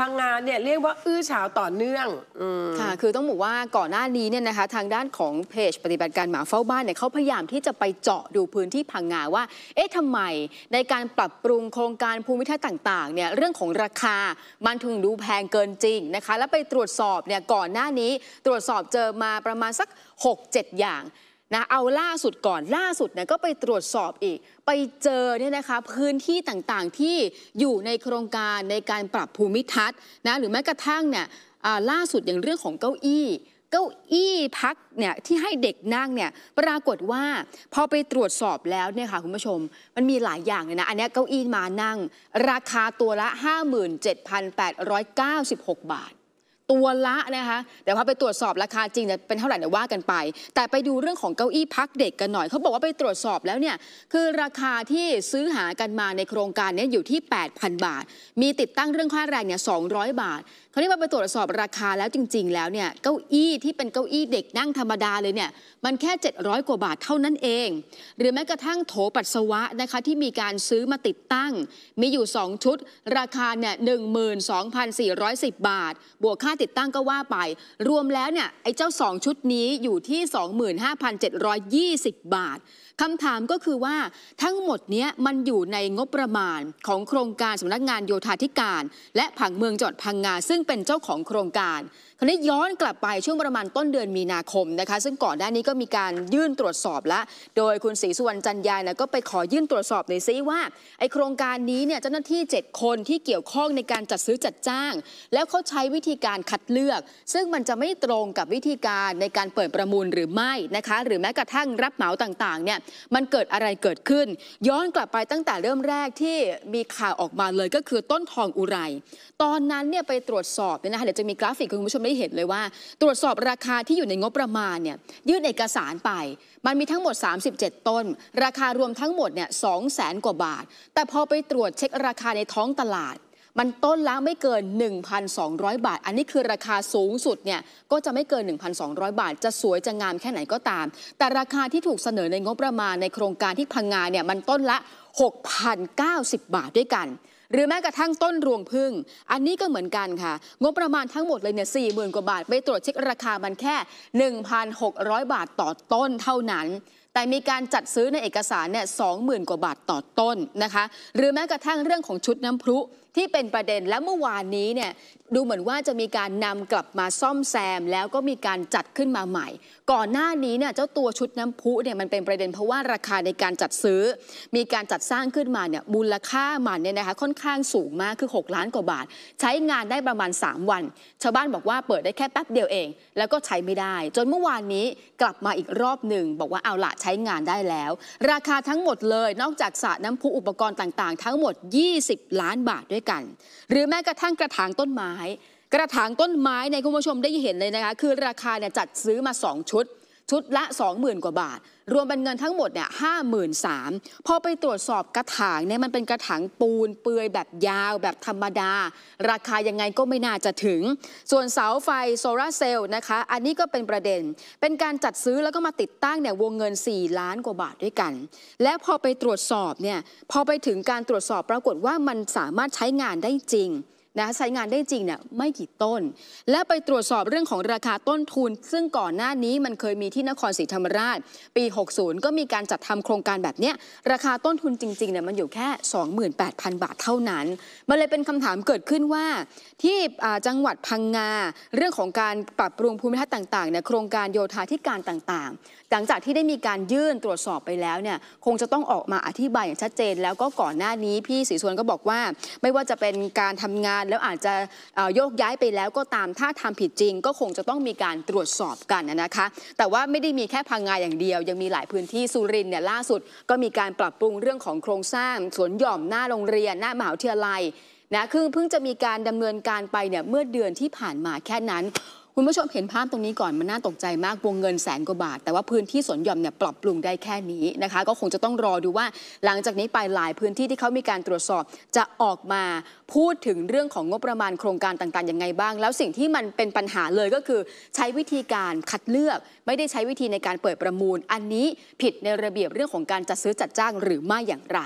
พังงานเนี่ยเรียกว่าอื้อฉาวต่อเนื่องอค่ะคือต้องบอกว่าก่อนหน้านี้เนี่ยนะคะทางด้านของเพจปฏิบัติการหมาเฝ้าบ้านเนี่ยเขาพยายามที่จะไปเจาะดูพื้นที่พังงาว่า เอ๊ะทำไมในการปรับปรุงโครงการภูมิทัศน์ต่างๆเนี่ยเรื่องของราคามันถึงดูแพงเกินจริงนะคะแล้วไปตรวจสอบเนี่ยก่อนหน้านี้ตรวจสอบเจอมาประมาณสัก 6-7 อย่างนะเอาล่าสุดก่อนล่าสุดเนี่ยก็ไปตรวจสอบอีก ไปเจอเนี่ยนะคะพื้นที่ต่างๆที่อยู่ในโครงการในการปรับภูมิทัศน์นะหรือแม้กระทั่งเนี่ยล่าสุดอย่างเรื่องของเก้าอี้เก้าอี้พักเนี่ยที่ให้เด็กนั่งเนี่ยปรากฏว่าพอไปตรวจสอบแล้วเนี่ยค่ะคุณผู้ชมมันมีหลายอย่างเลยนะอันนี้เก้าอี้มานั่งราคาตัวละ57,896บาทตัวละนะคะแต่พอไปตรวจสอบราคาจริงเนี่ยเป็นเท่าไหร่เนี่ยว่ากันไป แต่ไปดูเรื่องของเก้าอี้พักเด็กกันหน่อยเขาบอกว่าไปตรวจสอบแล้วเนี่ยคือราคาที่ซื้อหากันมาในโครงการนี้อยู่ที่ 8,000 บาท มีติดตั้งเรื่องค่าแรงเนี่ย200 บาทรานี้มาไปตรวจสอบราคาแล้วจริงๆแล้วเนี่ยเก้าอี้ที่เป็นเก้าอี้เด็กนั่งธรรมดาเลยเนี่ยมันแค่700กว่าบาทเท่านั้นเอง หรือแม้กระทั่งโถปัสสาวะนะคะที่มีการซื้อมาติดตั้ง มีอยู่ 2 ชุด ราคาเนี่ย12,410บาท บวกค่าติดตั้งก็ว่าไป รวมแล้วเนี่ยไอ้เจ้า 2 ชุดนี้อยู่ที่ 25,720 บาทคำถามก็คือว่าทั้งหมดนี้มันอยู่ในงบประมาณของโครงการสำนักงานโยธาธิการ และผังเมืองจอดพังงาซึ่งเป็นเจ้าของโครงการคราวนี้ย้อนกลับไปช่วงประมาณต้นเดือนมีนาคมนะคะซึ่งก่อนหน้านี้ก็มีการยื่นตรวจสอบแล้วโดยคุณศรีสุวรรณจันยายนะก็ไปขอยื่นตรวจสอบหน่อยซิว่าไอโครงการนี้เนี่ยเจ้าหน้าที่ 7 คนที่เกี่ยวข้องในการจัดซื้อจัดจ้าง แล้วเขาใช้วิธีการคัดเลือก ซึ่งมันจะไม่ตรงกับวิธีการในการเปิดประมูลหรือไม่นะคะหรือแม้กระทั่งรับเหมาต่างๆเนี่ยมันเกิดอะไรเกิดขึ้นย้อนกลับไปตั้งแต่เริ่มแรกที่มีข่าวออกมาเลยก็คือต้นทองอุไรตอนนั้นเนี่ยไปตรวจสอบเนี่ยนะคะเดี๋ยวจะมีกราฟิกคุณผู้ชมได้เห็นเลยว่าตรวจสอบราคาที่อยู่ในงบประมาณเนี่ยยื่นเอกสารไป มันมีทั้งหมด 37ต้นราคารวมทั้งหมดเนี่ยสองแสนกว่าบาท แต่พอไปตรวจเช็คราคาในท้องตลาด มันต้นละไม่เกิน 1,200 บาท อันนี้คือราคาสูงสุดเนี่ยก็จะไม่เกิน 1,200 บาท จะสวยจะงามแค่ไหนก็ตาม แต่ราคาที่ถูกเสนอในงบประมาณในโครงการที่พังงานเนี่ยมันต้นละ6,090 บาทด้วยกันหรือแม้กระทั่งต้นรวงพึ่งอันนี้ก็เหมือนกันค่ะ งบประมาณทั้งหมดเลยเนี่ยสี่หมื่นกว่าบาทไปตรวจเช็คราคามันแค่ 1,600 บาทต่อต้นเท่านั้นแต่มีการจัดซื้อในเอกสารเนี่ยสองหมื่นกว่าบาทต่อต้นนะคะ หรือแม้กระทั่งเรื่องของชุดน้ำพลุที่เป็นประเด็นแล้วเมื่อวานนี้เนี่ยดูเหมือนว่าจะมีการนำกลับมาซ่อมแซม แล้วก็มีการจัดขึ้นมาใหม่ ก่อนหน้านี้เนี่ยเจ้าตัวชุดน้ำพุเนี่ยมันเป็นประเด็นเพราะว่าราคาในการจัดซื้อ มีการจัดสร้างขึ้นมาเนี่ยมูลค่ามันเนี่ยนะคะค่อนข้างสูงมากคือ 6 ล้านกว่าบาท ใช้งานได้ประมาณ 3 วันชาวบ้านบอกว่าเปิดได้แค่แป๊บเดียวเอง แล้วก็ใช้ไม่ได้ จนเมื่อวานนี้กลับมาอีกรอบหนึ่งบอกว่าเอาละใช้งานได้แล้ว ราคาทั้งหมดเลยนอกจากสระน้ำพุอุปกรณ์ต่างๆ ทั้งหมด 20 ล้านบาทด้วยกัน หรือแม้กระทั่งกระถางต้นไม้ กระถางต้นไม้ในคุณผู้ชมได้เห็นเลยนะคะ คือราคาเนี่ยจัดซื้อมา 2 ชุดชุดละ 20,000 กว่าบาท รวมเป็นเงินทั้งหมดเนี่ยห้าหมื่นสามพอไปตรวจสอบกระถางเนี่ยมันเป็นกระถางปูน เปลือยแบบยาว แบบธรรมดา ราคายังไงก็ไม่น่าจะถึง ส่วนเสาไฟโซลาเซลล์นะคะ อันนี้ก็เป็นประเด็น เป็นการจัดซื้อแล้วก็มาติดตั้งเนี่ยวงเงิน 4 ล้านกว่าบาทด้วยกัน และพอไปตรวจสอบเนี่ยพอไปถึงการตรวจสอบปรากฏว่ามันสามารถใช้งานได้จริงนะใช้งานได้จริงเนี่ยไม่กี่ต้น และไปตรวจสอบเรื่องของราคาต้นทุน ซึ่งก่อนหน้านี้มันเคยมีที่นครศรีธรรมราช ปี 60 ก็มีการจัดทำโครงการแบบเนี้ยราคาต้นทุนจริงๆเนี่ยมันอยู่แค่ 28,000 บาทเท่านั้นมันเลยเป็นคำถามเกิดขึ้นว่า ที่จังหวัดพังงาเรื่องของการปรับปรุงภูมิทัศน์ต่างๆเนี่ยโครงการโยธาธิการต่างๆหลังจากที่ได้มีการยื่นตรวจสอบไปแล้วเนี่ยคงจะต้องออกมาอธิบายอย่างชัดเจน แล้วก็ก่อนหน้านี้พี่ศรีสวนก็บอกว่าไม่ว่าจะเป็นการทำงานแล้วอาจจะโยกย้ายไปแล้วก็ตามถ้าทำผิดจริง ก็คงจะต้องมีการตรวจสอบกันนะคะแต่ว่าไม่ได้มีแค่พังงาอย่างเดียว ยังมีหลายพื้นที่สุรินเนี่ยล่าสุดก็มีการปรับปรุงเรื่องของโครงสร้างสวนหย่อมหน้าโรงเรียนหน้ามหาวิทยาลัยนะคือเพิ่งจะมีการดำเนินการไปเนี่ยเมื่อเดือนที่ผ่านมาแค่นั้นคุณผู้ชมเห็นภาพตรงนี้ก่อนมันน่าตกใจมากวงเงินแสนกว่าบาท แต่ว่าพื้นที่สวนหย่อมเนี่ยปรับปรุงได้แค่นี้นะคะ ก็คงจะต้องรอดูว่า หลังจากนี้ไปหลาย พื้นที่ที่เขามีการตรวจสอบจะออกมาพูดถึงเรื่องของงบประมาณโครงการต่างๆอย่างไงบ้าง แล้วสิ่งที่มันเป็นปัญหาเลยก็คือใช้วิธีการคัดเลือก ไม่ได้ใช้วิธีในการเปิดประมูล อันนี้ผิดในระเบียบเรื่องของการจัดซื้อจัดจ้างหรือไม่อย่างไร